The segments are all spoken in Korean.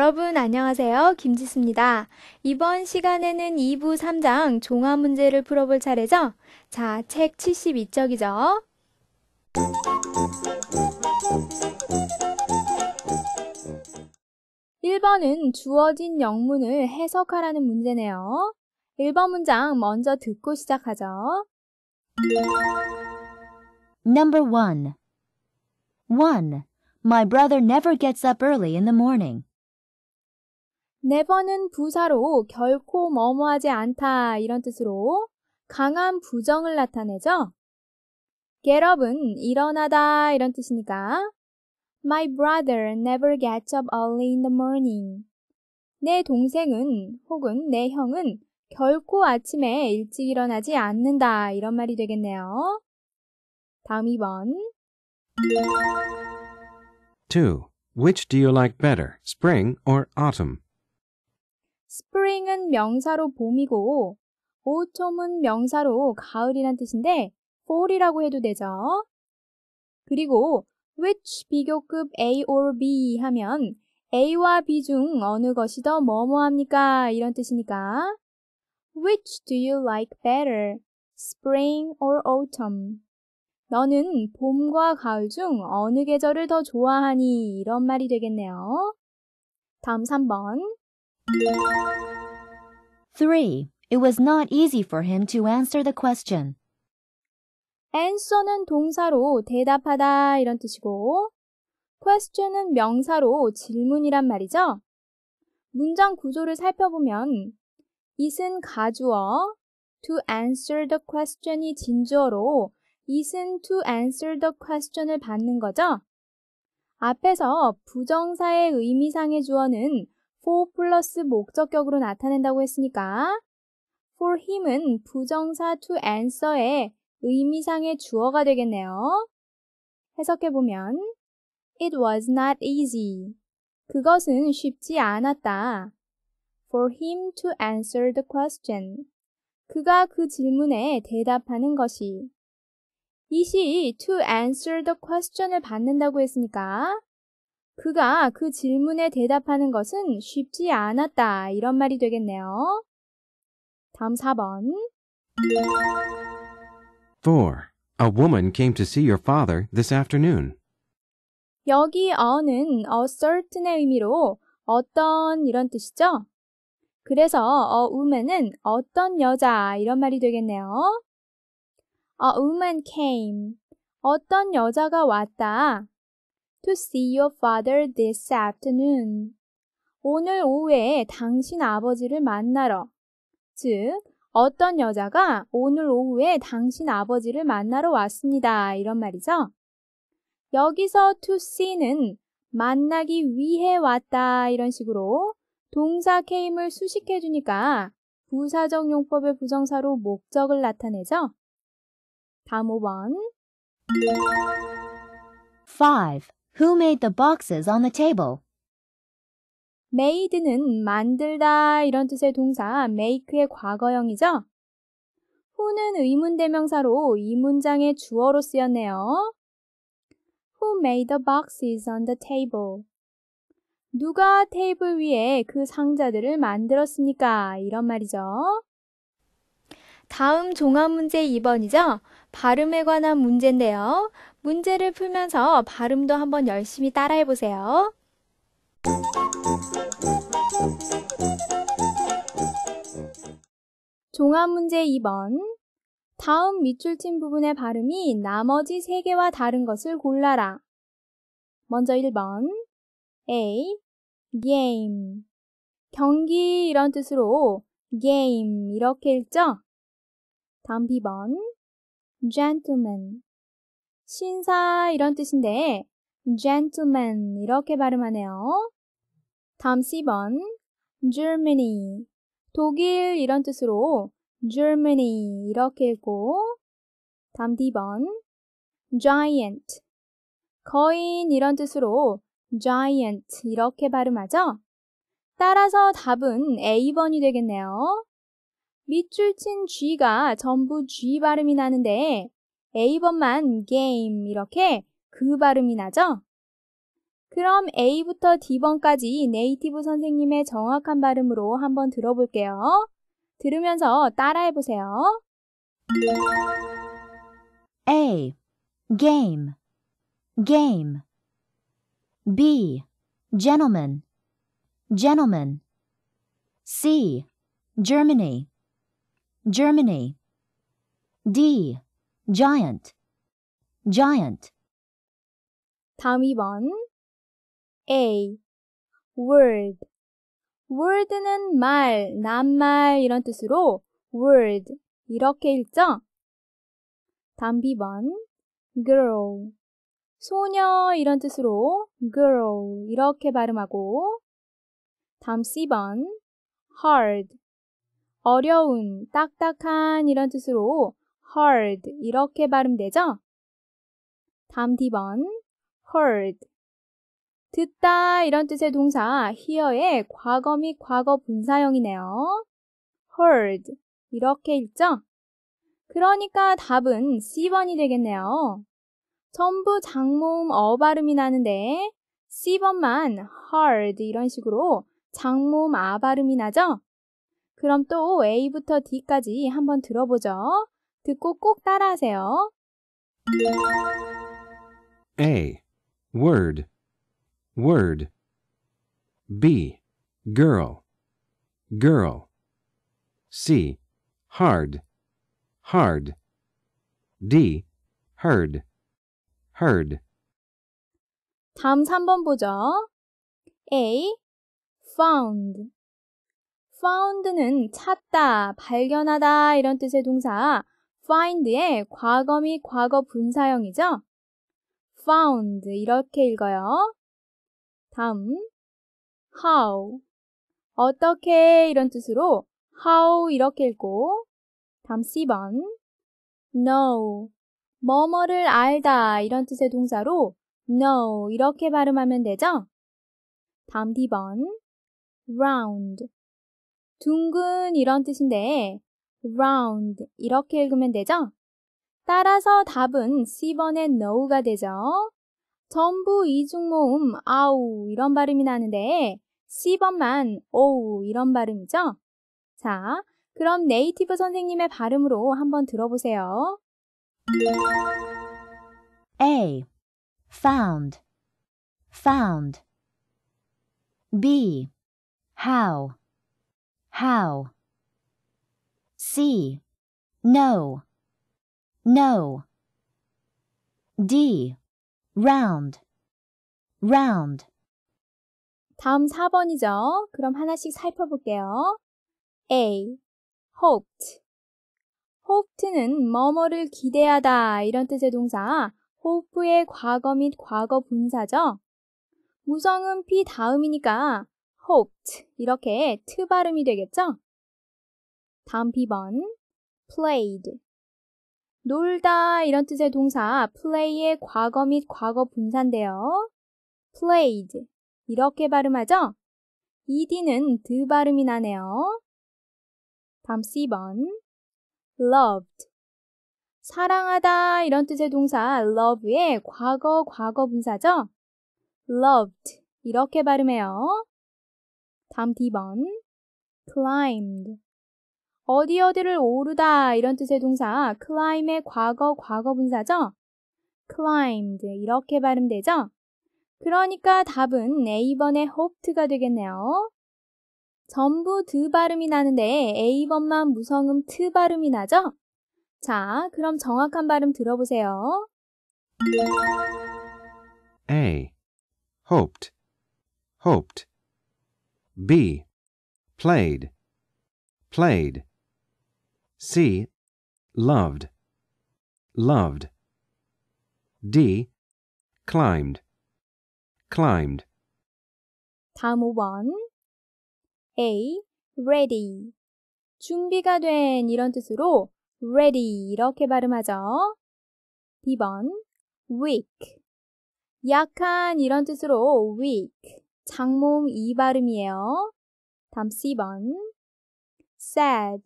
여러분 안녕하세요. 김지수입니다. 이번 시간에는 2부 3장 종합 문제를 풀어볼 차례죠? 자, 책 72쪽이죠. 일번은 주어진 영문을 해석하라는 문제네요. 일번 문장 먼저 듣고 시작하죠. Number 1. 1. My brother never gets up early in the morning. never는 부사로 결코 뭐뭐하지 않다 이런 뜻으로 강한 부정을 나타내죠. get up은 일어나다 이런 뜻이니까 My brother never gets up early in the morning. 내 동생은 혹은 내 형은 결코 아침에 일찍 일어나지 않는다. 이런 말이 되겠네요. 다음 2번. 2. Which do you like better, spring or autumn? spring은 명사로 봄이고 autumn은 명사로 가을이란 뜻인데 fall이라고 해도 되죠. 그리고 which 비교급 A or B 하면 A와 B 중 어느 것이 더 뭐뭐합니까? 이런 뜻이니까 Which do you like better? Spring or autumn? 너는 봄과 가을 중 어느 계절을 더 좋아하니? 이런 말이 되겠네요. 다음 3번 3. It was not easy for him to answer the question. answer는 동사로 대답하다 이런 뜻이고 question은 명사로 질문이란 말이죠. 문장 구조를 살펴보면 is은 가주어 to answer the question이 진주어로 is은 to answer the question을 받는 거죠. 앞에서 부정사의 의미상의 주어는 for 플러스 목적격으로 나타낸다고 했으니까 for him은 부정사 to answer의 의미상의 주어가 되겠네요. 해석해보면 It was not easy. 그것은 쉽지 않았다. For him to answer the question. 그가 그 질문에 대답하는 것이. 이 시 to answer the question을 받는다고 했으니까 그가 그 질문에 대답하는 것은 쉽지 않았다. 이런 말이 되겠네요. 다음 4번. Thor, a woman came to see your father this afternoon. 여기 어는 a certain의 의미로 어떤 이런 뜻이죠? 그래서 a woman은 어떤 여자 이런 말이 되겠네요. A woman came. 어떤 여자가 왔다. to see your father this afternoon. 오늘 오후에 당신 아버지를 만나러. 즉, 어떤 여자가 오늘 오후에 당신 아버지를 만나러 왔습니다. 이런 말이죠. 여기서 to see는 만나기 위해 왔다. 이런 식으로 동사 케임을 수식해 주니까 부사적 용법의 부정사로 목적을 나타내죠. 다음 5번 5. Who made the boxes on the table? made는 만들다 이런 뜻의 동사 make의 과거형이죠. who는 의문대명사로 이 문장의 주어로 쓰였네요. Who made the boxes on the table? 누가 테이블 위에 그 상자들을 만들었습니까? 이런 말이죠. 다음 종합 문제 2번이죠. 발음에 관한 문제인데요. 문제를 풀면서 발음도 한번 열심히 따라해 보세요. 종합 문제 2번. 다음 밑줄 친 부분의 발음이 나머지 3개와 다른 것을 골라라. 먼저 1번. A. game. 경기 이런 뜻으로 game 이렇게 읽죠? 다음 2번 gentleman. 신사 이런 뜻인데 gentleman 이렇게 발음하네요. 다음 C번 Germany 독일 이런 뜻으로 Germany 이렇게 읽고 다음 D번 giant 거인 이런 뜻으로 giant 이렇게 발음하죠? 따라서 답은 A번이 되겠네요. 밑줄 친 G가 전부 G 발음이 나는데 A번만 game 이렇게 그 발음이 나죠? 그럼 A부터 D번까지 네이티브 선생님의 정확한 발음으로 한번 들어볼게요. 들으면서 따라해 보세요. A game game B gentleman gentleman C Germany Germany D giant, giant. 다음 2번 A. word word는 말, 낱말 이런 뜻으로 word 이렇게 읽죠? 다음 B번 girl 소녀 이런 뜻으로 girl 이렇게 발음하고 다음 C번 hard 어려운, 딱딱한 이런 뜻으로 hard 이렇게 발음되죠? 다음 D번 heard 듣다 이런 뜻의 동사 hear의 과거 및 과거 분사형이네요. heard 이렇게 읽죠? 그러니까 답은 C번이 되겠네요. 전부 장모음 어 발음이 나는데 C번만 hard 이런 식으로 장모음 아 발음이 나죠? 그럼 또 A부터 D까지 한번 들어보죠. 듣고 꼭 따라하세요. A. Word. Word. B. Girl. Girl. C. Hard. Hard. D. Heard. Heard. 다음 3번 보죠. A. Found. found는 찾다, 발견하다 이런 뜻의 동사 find의 과거미 과거 분사형이죠. found 이렇게 읽어요. 다음 how 어떻게 이런 뜻으로 how 이렇게 읽고 다음 C번 know 뭐뭐를 알다 이런 뜻의 동사로 know 이렇게 발음하면 되죠. 다음 D번 round 둥근 이런 뜻인데 round 이렇게 읽으면 되죠? 따라서 답은 C번의 no가 되죠. 전부 이중모음 아우 이런 발음이 나는데 C번만 오우 이런 발음이죠. 자, 그럼 네이티브 선생님의 발음으로 한번 들어보세요. A. found found B. how how C. No. No. D. Round. Round. 다음 4번이죠. 그럼 하나씩 살펴볼게요. A. hoped. hope드는 뭐뭐를 기대하다 이런 뜻의 동사 hope의 과거 및 과거 분사죠. 무성은 p 다음이니까 hoped 이렇게 트 발음이 되겠죠. 다음 비번 played 놀다 이런 뜻의 동사 play의 과거 및 과거 분산되요 played 이렇게 발음하죠? ed는 드 발음이 나네요. 다음 C번 loved 사랑하다 이런 뜻의 동사 love의 과거 과거 분사죠? loved 이렇게 발음해요. 다음 D번 climbed 어디 어디를 오르다 이런 뜻의 동사 climb의 과거 과거 분사죠. climbed 이렇게 발음되죠. 그러니까 답은 A번의 네 hoped가 되겠네요. 전부 드 발음이 나는데 A번만 무성음 트 발음이 나죠? 자, 그럼 정확한 발음 들어보세요. A. hoped, hoped. B. played, played. C. Loved. Loved. D. Climbed. Climbed. 다음 5번. A. Ready. 준비가 된 이런 뜻으로 ready 이렇게 발음하죠. 2번. weak. 약한 이런 뜻으로 weak. 장몸 이 발음이에요. 다음 C번. sad.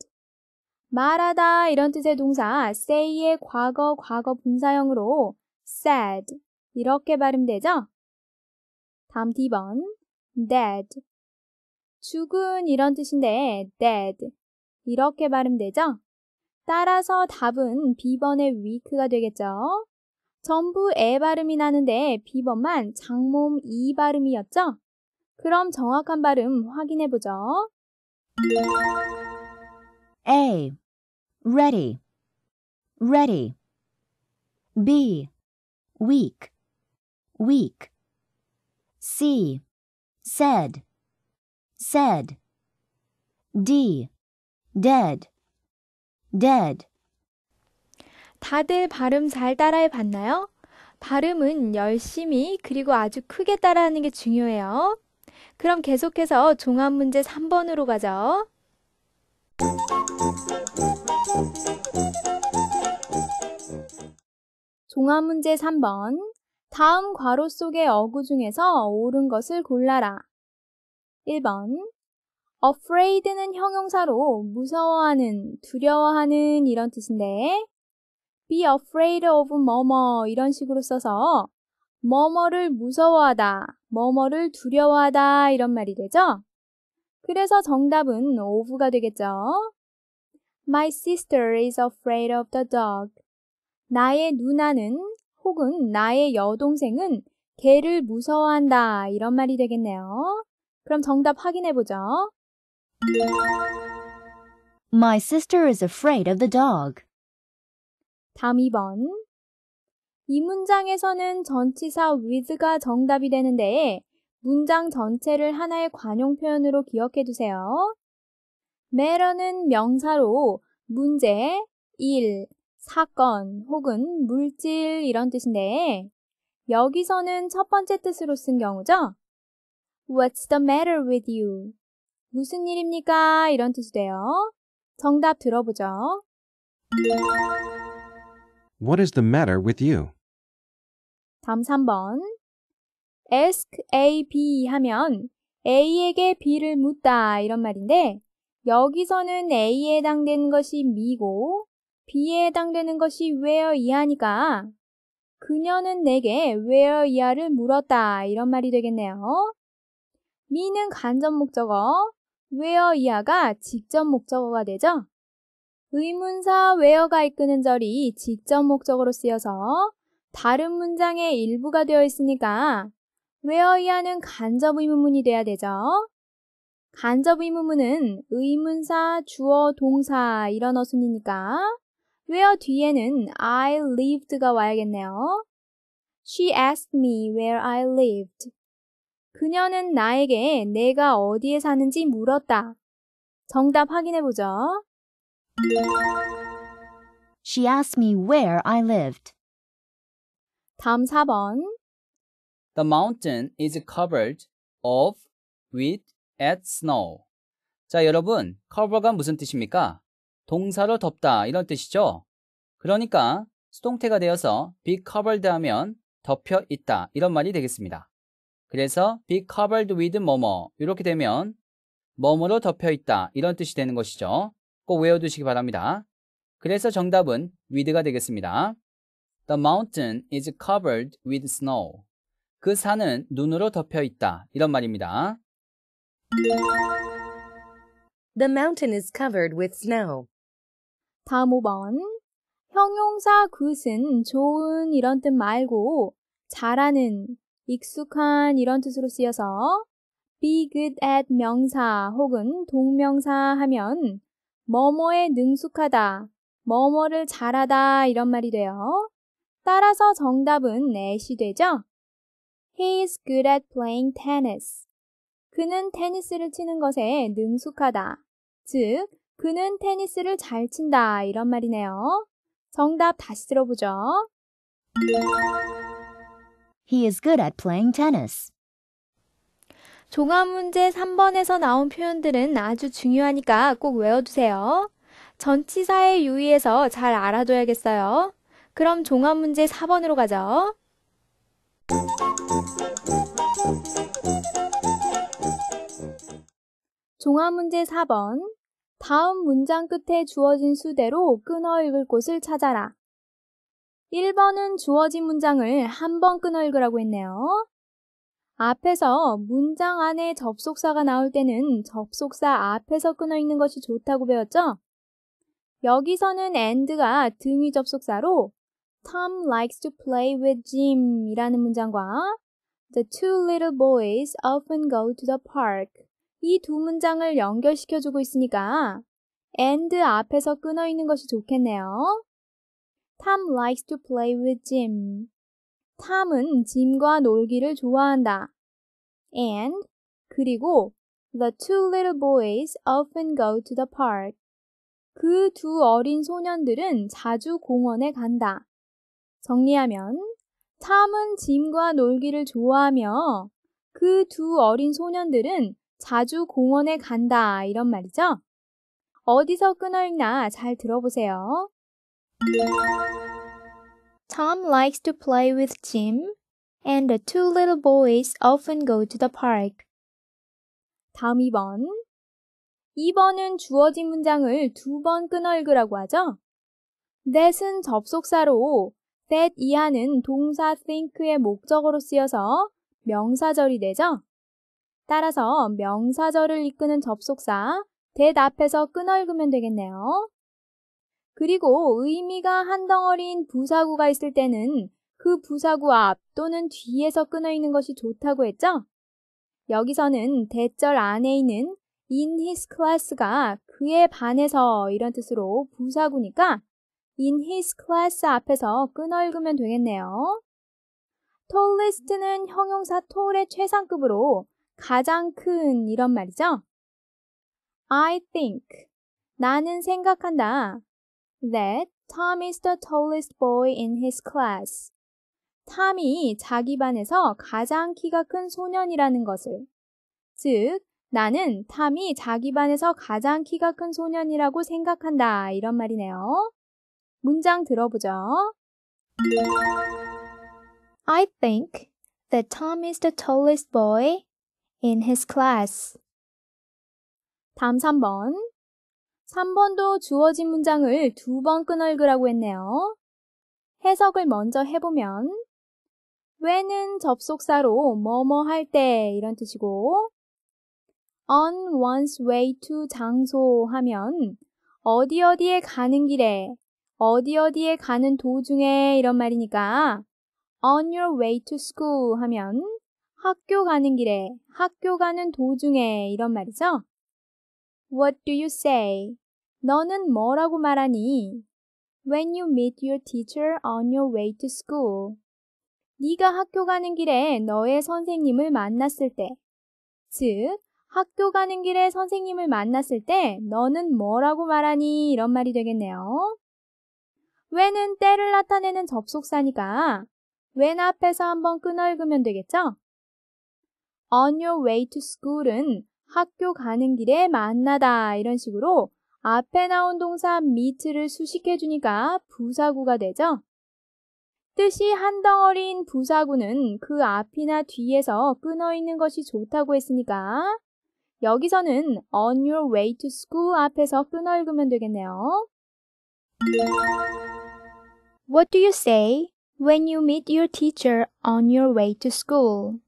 말하다 이런 뜻의 동사 say의 과거 과거 분사형으로 said 이렇게 발음되죠? 다음 D번 dead 죽은 이런 뜻인데 dead 이렇게 발음되죠? 따라서 답은 B번의 weak가 되겠죠? 전부 에 발음이 나는데 B번만 장몸 이 발음이었죠? 그럼 정확한 발음 확인해 보죠. A ready, ready. B, weak, weak. C, said, said. D, dead, dead. 다들 발음 잘 따라해 봤나요? 발음은 열심히 그리고 아주 크게 따라하는 게 중요해요. 그럼 계속해서 종합 문제 3번으로 가죠. 종합 문제 3번. 다음 괄호 속의 어구 중에서 옳은 것을 골라라. 1번. afraid는 형용사로 무서워하는, 두려워하는 이런 뜻인데 be afraid of 뭐뭐 이런 식으로 써서 뭐뭐를 무서워하다, 뭐뭐를 두려워하다 이런 말이 되죠. 그래서 정답은 of가 되겠죠. My sister is afraid of the dog. 나의 누나는 혹은 나의 여동생은 개를 무서워한다. 이런 말이 되겠네요. 그럼 정답 확인해 보죠. My sister is afraid of the dog. 다음 2번. 이 문장에서는 전치사 with가 정답이 되는데 문장 전체를 하나의 관용 표현으로 기억해 두세요. 매러는 명사로 문제, 일, 사건 혹은 물질 이런 뜻인데 여기서는 첫 번째 뜻으로 쓴 경우죠. What's the matter with you? 무슨 일입니까? 이런 뜻이 돼요. 정답 들어보죠. What is the matter with you? 다음 3번. ask A, B 하면 A에게 B를 묻다 이런 말인데 여기서는 A에 해당되는 것이 미고 B에 해당되는 것이 where 이하니까 그녀는 내게 where 이하를 물었다 이런 말이 되겠네요. 미는 간접 목적어, where 이하가 직접 목적어가 되죠. 의문사 where가 이끄는 절이 직접 목적으로 쓰여서 다른 문장의 일부가 되어 있으니까 where 이하는 간접 의문문이 돼야 되죠. 간접 의문문은 의문사, 주어, 동사 이런 어순이니까 where 뒤에는 I lived가 와야겠네요. She asked me where I lived. 그녀는 나에게 내가 어디에 사는지 물었다. 정답 확인해 보죠. She asked me where I lived. 다음 4번. The mountain is covered of with at snow. 자, 여러분, cover가 무슨 뜻입니까? 동사로 덮다 이런 뜻이죠. 그러니까 수동태가 되어서 be covered 하면 덮여 있다 이런 말이 되겠습니다. 그래서 be covered with 뭐뭐 이렇게 되면 뭐뭐로 덮여 있다 이런 뜻이 되는 것이죠. 꼭 외워두시기 바랍니다. 그래서 정답은 with가 되겠습니다. The mountain is covered with snow. 그 산은 눈으로 덮여 있다 이런 말입니다. The mountain is covered with snow. 다음 5번. 형용사 굿은 좋은 이런 뜻 말고 잘하는, 익숙한 이런 뜻으로 쓰여서 be good at 명사 혹은 동명사 하면 뭐뭐에 능숙하다, 뭐뭐를 잘하다 이런 말이 돼요. 따라서 정답은 넷이 되죠. He is good at playing tennis. 그는 테니스를 치는 것에 능숙하다. 즉, 그는 테니스를 잘 친다. 이런 말이네요. 정답 다시 들어보죠. He is good at playing tennis. 종합 문제 3번에서 나온 표현들은 아주 중요하니까 꼭 외워두세요. 전치사에 유의해서 잘 알아둬야겠어요. 그럼 종합 문제 4번으로 가죠. 종합문제 4번. 다음 문장 끝에 주어진 수대로 끊어 읽을 곳을 찾아라. 1번은 주어진 문장을 한 번 끊어 읽으라고 했네요. 앞에서 문장 안에 접속사가 나올 때는 접속사 앞에서 끊어 읽는 것이 좋다고 배웠죠? 여기서는 and가 등위 접속사로 Tom likes to play with Jim 이라는 문장과 The two little boys often go to the park 이두 문장을 연결시켜주고 있으니까 and 앞에서 끊어 있는 것이 좋겠네요. Tom likes to play with Jim. 탐은 짐과 놀기를 좋아한다. and 그리고 the two little boys often go to the park. 그 두 어린 소년들은 자주 공원에 간다. 정리하면 탐은 짐과 놀기를 좋아하며 그 두 어린 소년들은 자주 공원에 간다 이런 말이죠. 어디서 끊어 읽나 잘 들어보세요. Tom likes to play with Jim and the two little boys often go to the park. 다음 2번. 2번은 주어진 문장을 두 번 끊어 읽으라고 하죠. that은 접속사로 that 이하는 동사 think의 목적으로 쓰여서 명사절이 되죠. 따라서 명사절을 이끄는 접속사 대답에서 끊어 읽으면 되겠네요. 그리고 의미가 한 덩어리인 부사구가 있을 때는 그 부사구 앞 또는 뒤에서 끊어 있는 것이 좋다고 했죠? 여기서는 대절 안에 있는 in his class가 그에 반해서 이런 뜻으로 부사구니까 in his class 앞에서 끊어 읽으면 되겠네요. tallest는 형용사 tall의 최상급으로 가장 큰 이런 말이죠. I think 나는 생각한다. That Tom is the tallest boy in his class. 탐이 자기 반에서 가장 키가 큰 소년이라는 것을. 즉, 나는 탐이 자기 반에서 가장 키가 큰 소년이라고 생각한다. 이런 말이네요. 문장 들어보죠. I think that Tom is the tallest boy in his class. 다음 3번. 3번도 주어진 문장을 두번 끄널그라고 했네요. 해석을 먼저 해보면 when은 접속사로 뭐뭐 할 때 이런 뜻이고 on one's way to 장소 하면 어디 어디에 가는 길에 어디 어디에 가는 도중에 이런 말이니까 on your way to school 하면 학교 가는 길에, 학교 가는 도중에 이런 말이죠. What do you say? 너는 뭐라고 말하니? When you meet your teacher on your way to school. 네가 학교 가는 길에 너의 선생님을 만났을 때, 즉 학교 가는 길에 선생님을 만났을 때 너는 뭐라고 말하니? 이런 말이 되겠네요. when은 때를 나타내는 접속사니까 when 앞에서 한번 끄널으면 되겠죠? on your way to school은 학교 가는 길에 만나다 이런 식으로 앞에 나온 동사 meet를 수식해 주니까 부사구가 되죠. 뜻이 한 덩어리인 부사구는 그 앞이나 뒤에서 끊어 있는 것이 좋다고 했으니까 여기서는 on your way to school 앞에서 끊어 읽으면 되겠네요. What do you say when you meet your teacher on your way to school?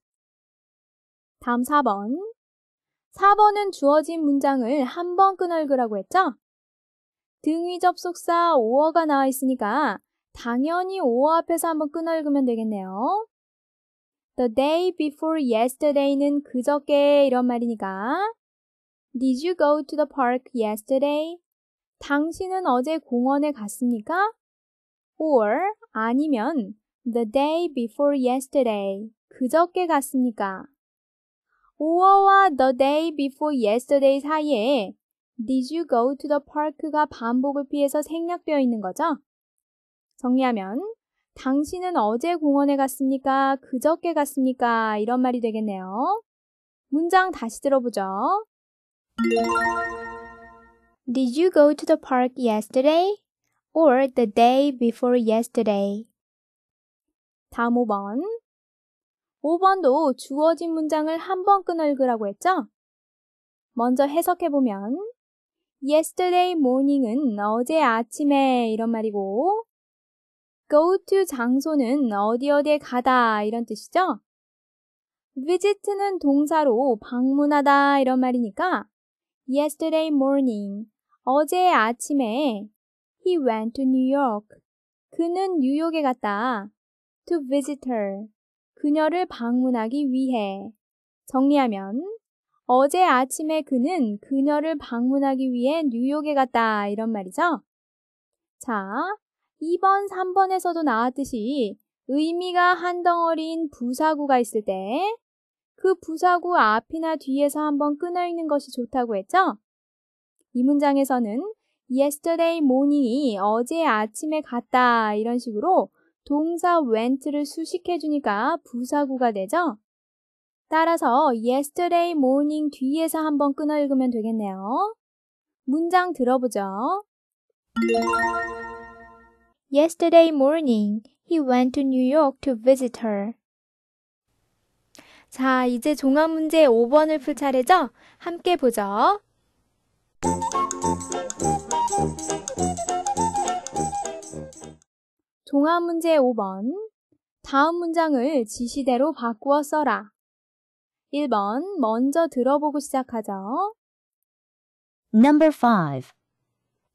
다음 4번. 4번은 주어진 문장을 한번 끄널그라고 했죠? 등위 접속사 5어가 나와 있으니까 당연히 5어 앞에서 한번 끄널그면 되겠네요. The day before yesterday는 그저께 이런 말이니까 Did you go to the park yesterday? 당신은 어제 공원에 갔습니까? or 아니면 the day before yesterday 그저께 갔습니까? 5월와 the day before yesterday 사이에 did you go to the park가 반복을 피해서 생략되어 있는 거죠? 정리하면 당신은 어제 공원에 갔습니까? 그저께 갔습니까? 이런 말이 되겠네요. 문장 다시 들어보죠. Did you go to the park yesterday or the day before yesterday? 다음 5번. 5번도 주어진 문장을 한번 끄널그라고 했죠? 먼저 해석해보면 yesterday morning은 어제 아침에 이런 말이고 go to 장소는 어디 어디에 가다 이런 뜻이죠? visit는 동사로 방문하다 이런 말이니까 yesterday morning 어제 아침에 he went to New York 그는 뉴욕에 갔다 to visit her 그녀를 방문하기 위해. 정리하면 어제 아침에 그는 그녀를 방문하기 위해 뉴욕에 갔다. 이런 말이죠. 자, 2번, 3번에서도 나왔듯이 의미가 한 덩어리인 부사구가 있을 때 그 부사구 앞이나 뒤에서 한번 끊어 있는 것이 좋다고 했죠? 이 문장에서는 yesterday morning이 어제 아침에 갔다 이런 식으로 동사 went를 수식해 주니까 부사구가 되죠? 따라서 yesterday morning 뒤에서 한번 끊어 읽으면 되겠네요. 문장 들어보죠. Yesterday morning, he went to New York to visit her. 자, 이제 종합 문제 5번을 풀 차례죠? 함께 보죠. 동화 문제 5번. 다음 문장을 지시대로 바꾸어 써라. 1번. 먼저 들어보고 시작하죠. Number 5.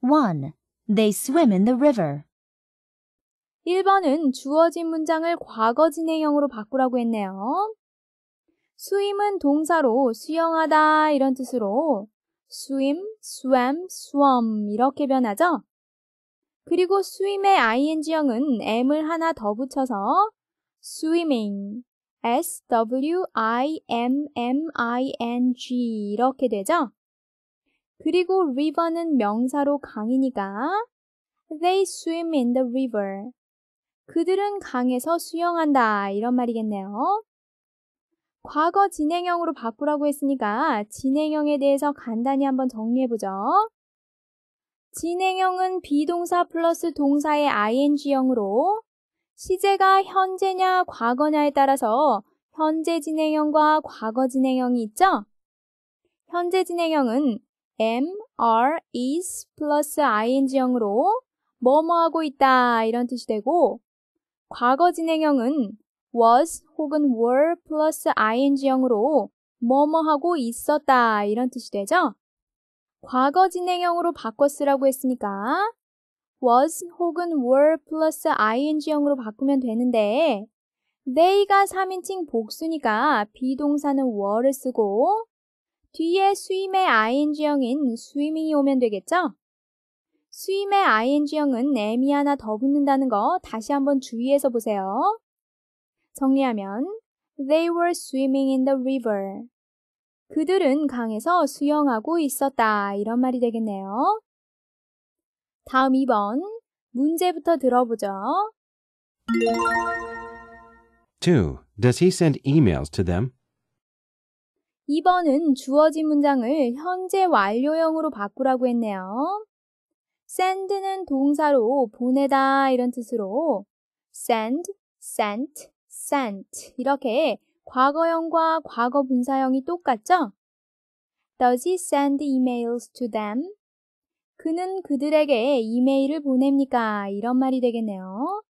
1. They swim in the river. 1번은 주어진 문장을 과거 진행형으로 바꾸라고 했네요. 스임은 동사로 수영하다 이런 뜻으로 swim, swam, swum 이렇게 변하죠. 그리고 swim의 ing형은 m을 하나 더 붙여서 swimming, s w i m m i n g 이렇게 되죠. 그리고 river는 명사로 강이니까 they swim in the river. 그들은 강에서 수영한다 이런 말이겠네요. 과거 진행형으로 바꾸라고 했으니까 진행형에 대해서 간단히 한번 정리해보죠. 진행형은 비동사 플러스 동사의 ing형으로 시제가 현재냐 과거냐에 따라서 현재 진행형과 과거 진행형이 있죠? 현재 진행형은 am, are, is 플러스 ing형으로 뭐뭐하고 있다 이런 뜻이 되고 과거 진행형은 was 혹은 were 플러스 ing형으로 뭐뭐하고 있었다 이런 뜻이 되죠? 과거 진행형으로 바꿔 쓰라고 했으니까 was 혹은 were plus ing형으로 바꾸면 되는데 they가 3인칭 복수니까 비동사는 were를 쓰고 뒤에 swim의 ing형인 swimming이 오면 되겠죠? swim의 ing형은 m이 하나 더 붙는다는 거 다시 한번 주의해서 보세요. 정리하면 They were swimming in the river. 그들은 강에서 수영하고 있었다. 이런 말이 되겠네요. 다음 2번 문제부터 들어보죠. 2. Does he send emails to them? 2번은 주어진 문장을 현재 완료형으로 바꾸라고 했네요. send는 동사로 보내다 이런 뜻으로 send, sent, sent 이렇게 과거형과 과거 분사형이 똑같죠? Does he send emails to them? 그는 그들에게 이메일을 보냅니까? 이런 말이 되겠네요.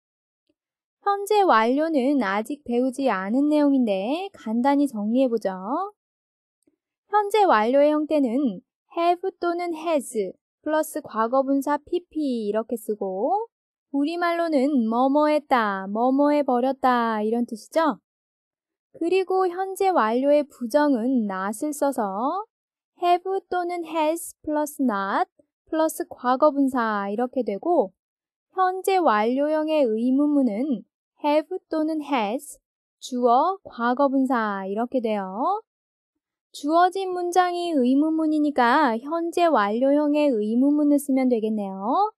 현재 완료는 아직 배우지 않은 내용인데 간단히 정리해보죠. 현재 완료의 형태는 have 또는 has 플러스 과거분사 pp 이렇게 쓰고 우리말로는 뭐뭐 했다, 뭐뭐 해버렸다 이런 뜻이죠. 그리고 현재 완료의 부정은 not을 써서 have 또는 has 플러스 not 플러스 과거분사 이렇게 되고 현재 완료형의 의문문은 have 또는 has 주어 과거분사 이렇게 돼요. 주어진 문장이 의문문이니까 현재 완료형의 의문문을 쓰면 되겠네요.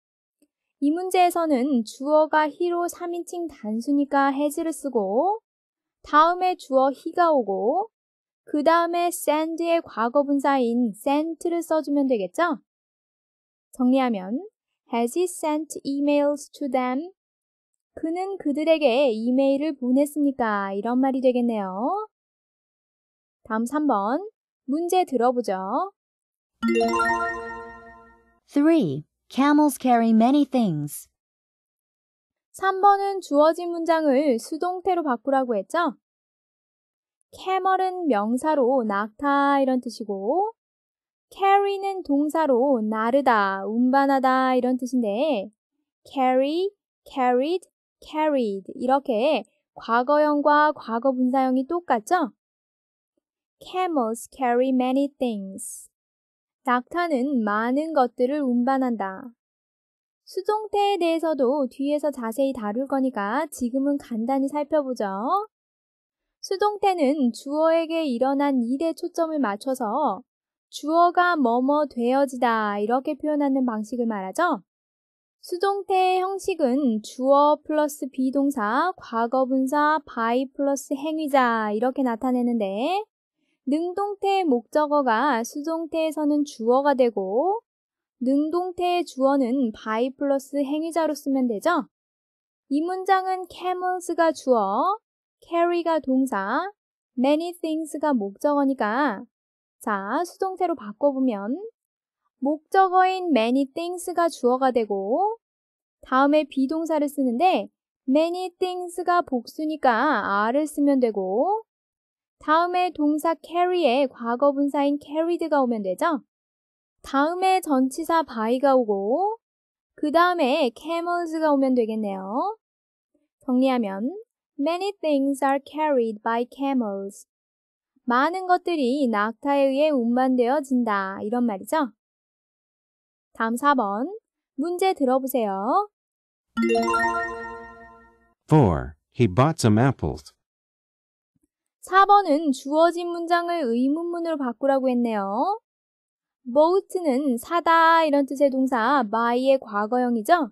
이 문제에서는 주어가 히로 3인칭 단수니까 has를 쓰고 다음에 주어 he가 오고 그 다음에 send의 과거 분사인 sent를 써주면 되겠죠? 정리하면 has he sent emails to them? 그는 그들에게 이메일을 보냈습니까? 이런 말이 되겠네요. 다음 3번 문제 들어보죠. 3. Camels carry many things. 3번은 주어진 문장을 수동태로 바꾸라고 했죠? 캐멀은 명사로 낙타 이런 뜻이고 carry는 동사로 나르다, 운반하다 이런 뜻인데 carry, carried, carried 이렇게 과거형과 과거 분사형이 똑같죠? camels carry many things. 낙타는 많은 것들을 운반한다. 수종태에 대해서도 뒤에서 자세히 다룰 거니까 지금은 간단히 살펴보죠. 수동태는 주어에게 일어난 일에 초점을 맞춰서 주어가 뭐뭐 되어지다 이렇게 표현하는 방식을 말하죠. 수동태의 형식은 주어 플러스 비동사, 과거분사, 바이 플러스 행위자 이렇게 나타내는데 능동태의 목적어가 수동태에서는 주어가 되고 능동태의 주어는 by 플러스 행위자로 쓰면 되죠? 이 문장은 camel's가 주어, carry가 동사, many things가 목적어니까 자, 수동태로 바꿔보면 목적어인 many things가 주어가 되고 다음에 비동사를 쓰는데 many things가 복수니까 r을 쓰면 되고 다음에 동사 carry에 과거분사인 carried가 오면 되죠? 다음에 전치사 by가 오고 그 다음에 camel's가 오면 되겠네요. 정리하면 Many things are carried by camels. 많은 것들이 낙타에 의해 운반되어진다. 이런 말이죠. 다음 4번 문제 들어보세요. 4. He bought some apples. 4번은 주어진 문장을 의문문으로 바꾸라고 했네요. boat는 사다 이런 뜻의 동사 by의 과거형이죠.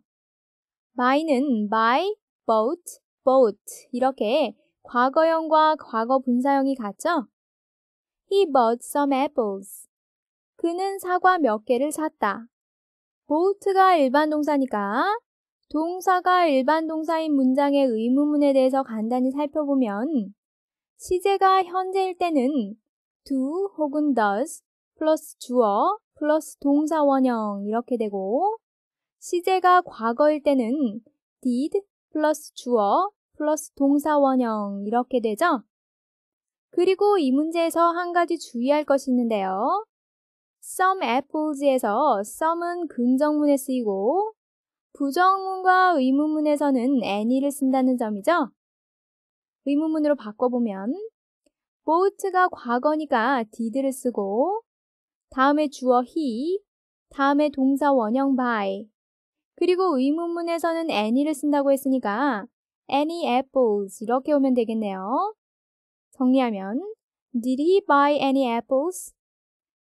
by는 by, boat, boat 이렇게 과거형과 과거 분사형이 같죠. He bought some apples. 그는 사과 몇 개를 샀다. boat가 일반 동사니까 동사가 일반 동사인 문장의 의무문에 대해서 간단히 살펴보면 시제가 현재일 때는 do 혹은 does 플러스 주어 플러스 동사 원형 이렇게 되고 시제가 과거일 때는 did 플러스 주어 플러스 동사 원형 이렇게 되죠. 그리고 이 문제에서 한 가지 주의할 것이 있는데요. some apples에서 some은 긍정문에 쓰이고 부정문과 의문문에서는 any를 쓴다는 점이죠. 의문문으로 바꿔보면 boat가 과거니까 did를 쓰고 다음에 주어 he, 다음에 동사 원형 by. 그리고 의문문에서는 any를 쓴다고 했으니까 any apples 이렇게 오면 되겠네요. 정리하면 did he buy any apples?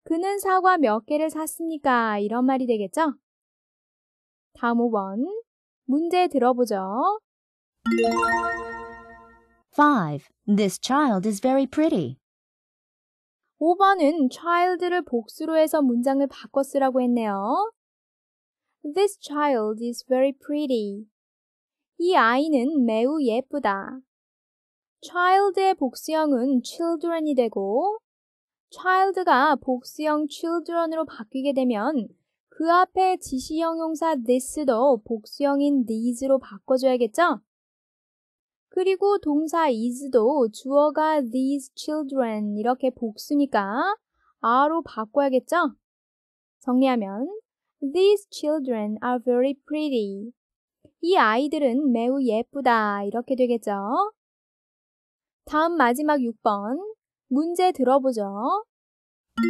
그는 사과 몇 개를 샀습니까? 이런 말이 되겠죠? 다음 5번 문제 들어보죠. 5. This child is very pretty. 5번은 child를 복수로 해서 문장을 바꿨으라고 했네요. This child is very pretty. 이 아이는 매우 예쁘다. child의 복수형은 children이 되고 child가 복수형 children으로 바뀌게 되면 그 앞에 지시형 용사 this도 복수형인 these로 바꿔줘야겠죠? 그리고 동사 is도 주어가 these children 이렇게 복수니까 are로 바꿔야겠죠? 정리하면 These children are very pretty. 이 아이들은 매우 예쁘다. 이렇게 되겠죠? 다음 마지막 6번. 문제 들어보죠. 6.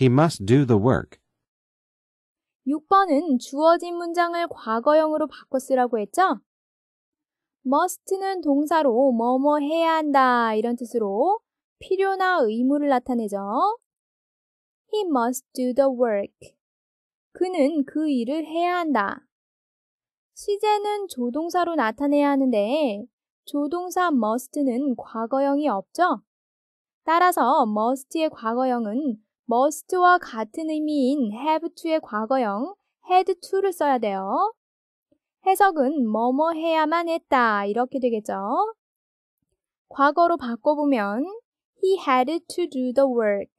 He must do the work. 6번은 주어진 문장을 과거형으로 바꿔 쓰라고 했죠? must는 동사로 뭐뭐 해야 한다 이런 뜻으로 필요나 의무를 나타내죠. He must do the work. 그는 그 일을 해야 한다. 시제는 조동사로 나타내야 하는데 조동사 must는 과거형이 없죠. 따라서 must의 과거형은 must와 같은 의미인 have to의 과거형 had to를 써야 돼요. 해석은 뭐뭐 해야만 했다. 이렇게 되겠죠. 과거로 바꿔보면 he had to do the work.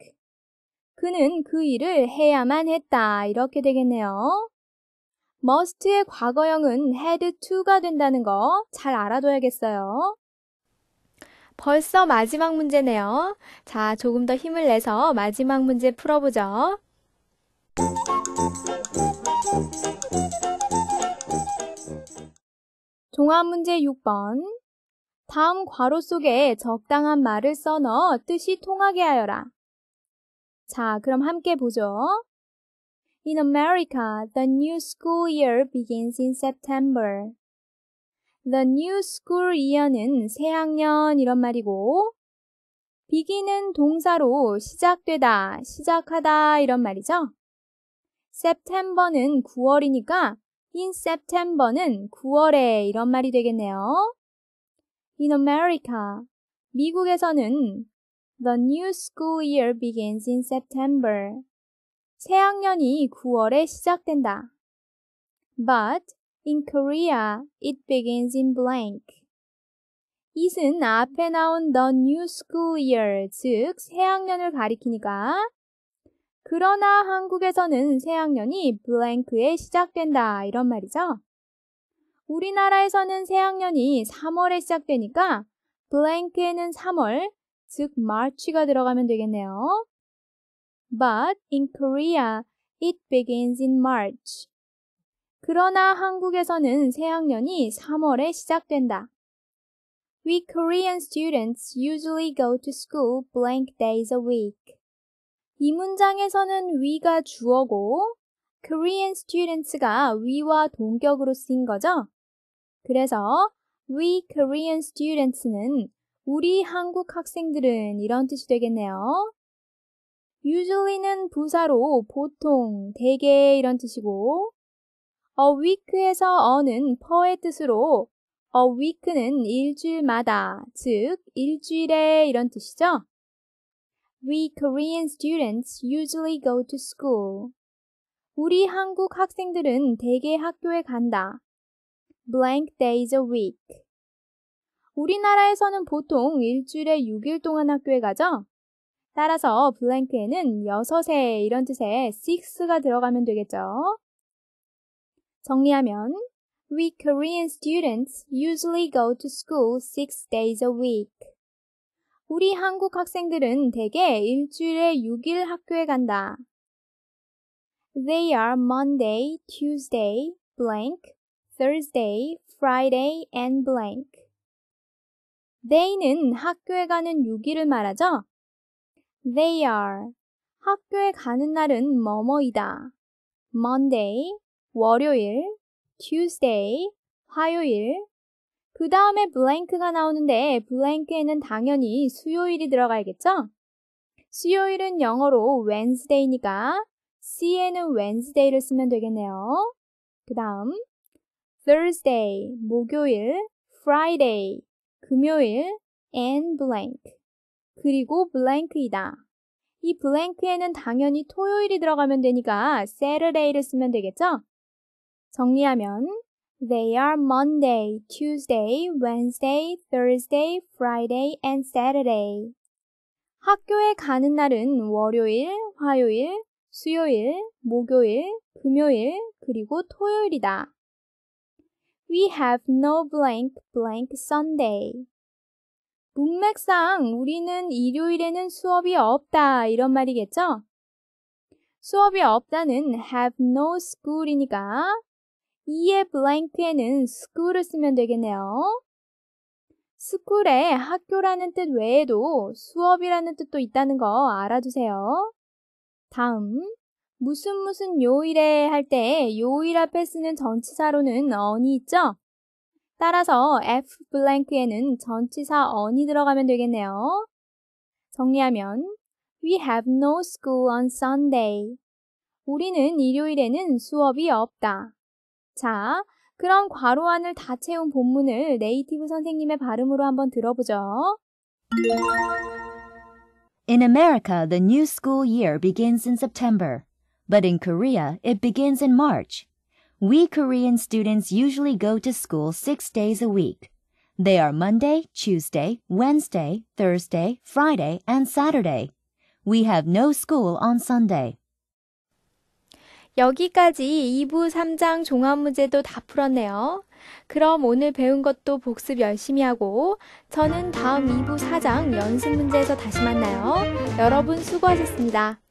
그는 그 일을 해야만 했다. 이렇게 되겠네요. must의 과거형은 had to가 된다는 거 잘 알아둬야겠어요. 벌써 마지막 문제네요. 자, 조금 더 힘을 내서 마지막 문제 풀어보죠. 종합문제 6번. 다음 괄호 속에 적당한 말을 써 넣어 뜻이 통하게 하여라. 자, 그럼 함께 보죠. In America, the new school year begins in September. The new school year는 새 학년 이런 말이고, begin은 동사로 시작되다, 시작하다 이런 말이죠. September는 9월이니까 in September는 9월에 이런 말이 되겠네요. In America, 미국에서는 The new school year begins in September. 새 학년이 9월에 시작된다. But in Korea, it begins in blank. it은 앞에 나온 the new school year, 즉, 새 학년을 가리키니까 그러나 한국에서는 새 학년이 블랭크에 시작된다. 이런 말이죠. 우리나라에서는 새 학년이 3월에 시작되니까 블랭크에는 3월, 즉 March가 들어가면 되겠네요. But in Korea, it begins in March. 그러나 한국에서는 새 학년이 3월에 시작된다. We Korean students usually go to school blank days a week. 이 문장에서는 we가 주어고 Korean students가 we와 동격으로 쓰인 거죠. 그래서 we Korean students는 우리 한국 학생들은 이런 뜻이 되겠네요. usually는 부사로 보통, 대개 이런 뜻이고 a week에서 어는 per의 뜻으로 a week는 일주일마다, 즉 일주일에 이런 뜻이죠. We Korean students usually go to school. 우리 한국 학생들은 대개 학교에 간다. blank days a week. 우리나라에서는 보통 일주일에 6일 동안 학교에 가죠? 따라서 블랭크에는 6에 이런 뜻의 six가 들어가면 되겠죠? 정리하면 We Korean students usually go to school six days a week. 우리 한국 학생들은 대개 일주일에 6일 학교에 간다. They are Monday, Tuesday, blank, Thursday, Friday, and blank. They는 학교에 가는 6일을 말하죠. They are 학교에 가는 날은 뭐뭐이다. Monday, 월요일, Tuesday, 화요일, 그 다음에 블랭크가 나오는데 블랭크에는 당연히 수요일이 들어가야겠죠? 수요일은 영어로 Wednesday니까 C에는 Wednesday를 쓰면 되겠네요. 그 다음 Thursday, 목요일, Friday, 금요일, and blank. 그리고 blank이다. 이 blank에는 당연히 토요일이 들어가면 되니까 Saturday를 쓰면 되겠죠? 정리하면 They are Monday, Tuesday, Wednesday, Thursday, Friday, and Saturday. 학교에 가는 날은 월요일, 화요일, 수요일, 목요일, 금요일, 그리고 토요일이다. We have no blank blank Sunday. 문맥상 우리는 일요일에는 수업이 없다 이런 말이겠죠? 수업이 없다는 have no school이니까 이의 블랭크에는 school을 쓰면 되겠네요. s c h o o l 에 학교라는 뜻 외에도 수업이라는 뜻도 있다는 거 알아두세요. 다음, 무슨 무슨 요일에 할 때 요일 앞에 쓰는 전치사로는 언이 있죠? 따라서 F 블랭크에는 전치사 언이 들어가면 되겠네요. 정리하면 We have no school on Sunday. 우리는 일요일에는 수업이 없다. 자, 그럼 괄호 안을 다 채운 본문을 네이티브 선생님의 발음으로 한번 들어보죠. In America, the new school year begins in September, but in Korea, it begins in March. We Korean students usually go to school six days a week. They are Monday, Tuesday, Wednesday, Thursday, Friday, and Saturday. We have no school on Sunday. 여기까지 2부 3장 종합 문제도 다 풀었네요. 그럼 오늘 배운 것도 복습 열심히 하고 저는 다음 2부 4장 연습 문제에서 다시 만나요. 여러분 수고하셨습니다.